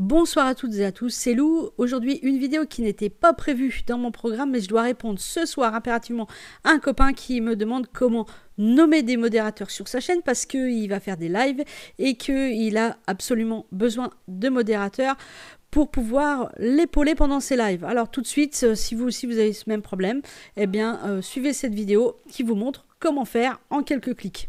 Bonsoir à toutes et à tous, c'est Lou. Aujourd'hui, une vidéo qui n'était pas prévue dans mon programme, mais je dois répondre ce soir impérativement à un copain qui me demande comment nommer des modérateurs sur sa chaîne parce qu'il va faire des lives et qu'il a absolument besoin de modérateurs pour pouvoir l'épauler pendant ses lives. Alors tout de suite, euh, si vous aussi vous avez ce même problème, eh bien euh, suivez cette vidéo qui vous montre comment faire en quelques clics.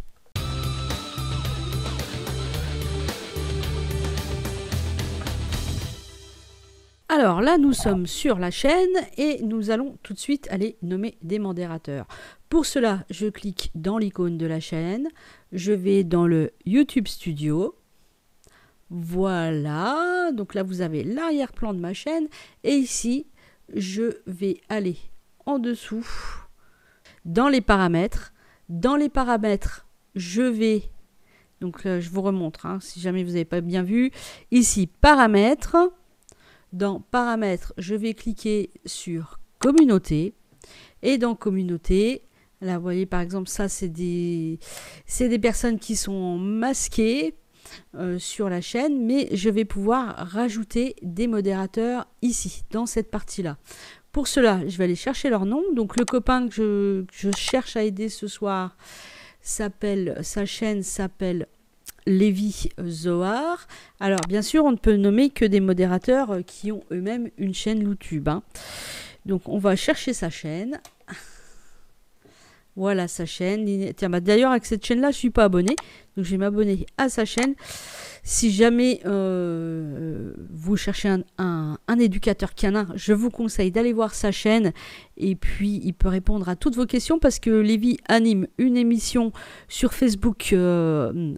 Alors là, nous sommes sur la chaîne et nous allons tout de suite aller nommer des modérateurs. Pour cela, je clique dans l'icône de la chaîne, je vais dans le YouTube Studio. Voilà, donc là vous avez l'arrière-plan de ma chaîne et ici, je vais aller en dessous dans les paramètres. Dans les paramètres, je vais donc je vous remontre, hein, si jamais vous n'avez pas bien vu. Ici, paramètres. Dans Paramètres, je vais cliquer sur Communauté. Et dans Communauté, là vous voyez par exemple ça c'est des, des personnes qui sont masquées euh, sur la chaîne, mais je vais pouvoir rajouter des modérateurs ici, dans cette partie-là. Pour cela, je vais aller chercher leur nom. Donc le copain que je, que je cherche à aider ce soir s'appelle, sa chaîne s'appelle Lévi Zohar. Alors bien sûr, on ne peut nommer que des modérateurs euh, qui ont eux-mêmes une chaîne YouTube. Hein. Donc on va chercher sa chaîne. Voilà sa chaîne. Bah, d'ailleurs avec cette chaîne-là, je suis pas abonné, donc je vais m'abonner à sa chaîne. Si jamais euh, euh, vous cherchez un un éducateur canin. Je vous conseille d'aller voir sa chaîne et puis il peut répondre à toutes vos questions parce que Lévi anime une émission sur Facebook euh,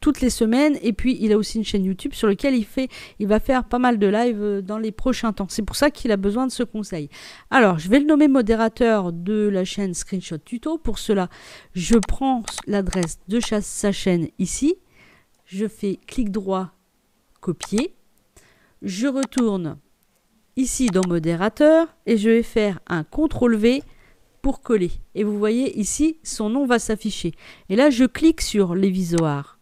toutes les semaines et puis il a aussi une chaîne YouTube sur laquelle il fait il va faire pas mal de live euh, dans les prochains temps. C'est pour ça qu'il a besoin de ce conseil. Alors, je vais le nommer modérateur de la chaîne Screenshot Tuto. Pour cela, je prends l'adresse de sa chaîne ici. Je fais clic droit copier. Je retourne ici dans modérateur et je vais faire un CTRL V pour coller. Et vous voyez ici, son nom va s'afficher. Et là, je clique sur Lévisoire.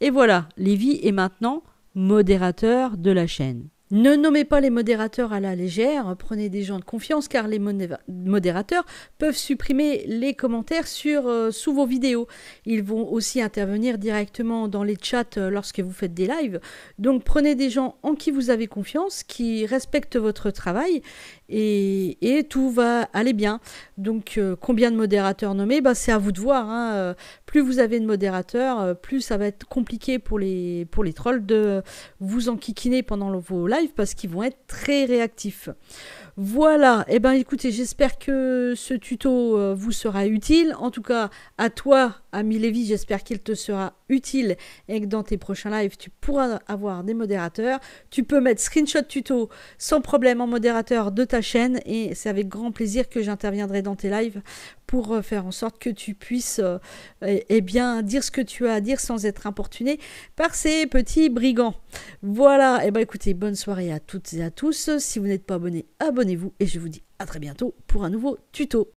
Et voilà, Lévi est maintenant modérateur de la chaîne. Ne nommez pas les modérateurs à la légère, prenez des gens de confiance car les modérateurs peuvent supprimer les commentaires sur, euh, sous vos vidéos. Ils vont aussi intervenir directement dans les chats euh, lorsque vous faites des lives. Donc prenez des gens en qui vous avez confiance, qui respectent votre travail et, tout va aller bien. Donc euh, combien de modérateurs nommés bah, C'est à vous de voir. Hein. Euh, plus vous avez de modérateurs, euh, plus ça va être compliqué pour les, pour les trolls de vous enquiquiner pendant vos lives parce qu'ils vont être très réactifs. Voilà, et eh ben écoutez, j'espère que ce tuto vous sera utile. En tout cas, à toi, ami Lévi, j'espère qu'il te sera utile et que dans tes prochains lives, tu pourras avoir des modérateurs. Tu peux mettre screenshot tuto sans problème en modérateur de ta chaîne et c'est avec grand plaisir que j'interviendrai dans tes lives pour euh, faire en sorte que tu puisses et euh, eh, eh bien dire ce que tu as à dire sans être importuné par ces petits brigands. Voilà, et eh ben écoutez, bonne soirée à toutes et à tous. Si vous n'êtes pas abonné, abonnez-vous et je vous dis à très bientôt pour un nouveau tuto.